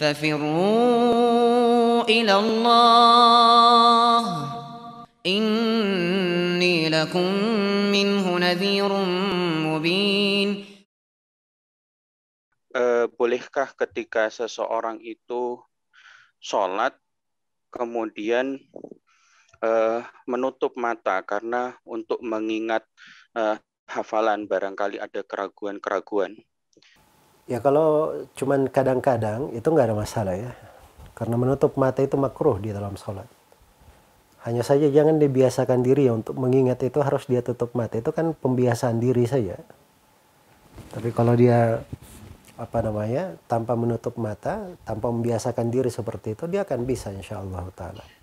ففروا إلى الله إني لكم منه نذير مبين eh, bolehkah ketika seseorang itu sholat kemudian uh, menutup mata karena untuk mengingat uh, hafalan barangkali ada keraguan-keraguan Ya kalau cuman kadang-kadang itu nggak ada masalah ya. Karena menutup mata itu makruh di dalam sholat. Hanya saja jangan dibiasakan diri ya untuk mengingat itu harus dia tutup mata. Itu kan pembiasaan diri saja. Tapi kalau dia apa namanya tanpa menutup mata, tanpa membiasakan diri seperti itu, dia akan bisa insya Allah taala.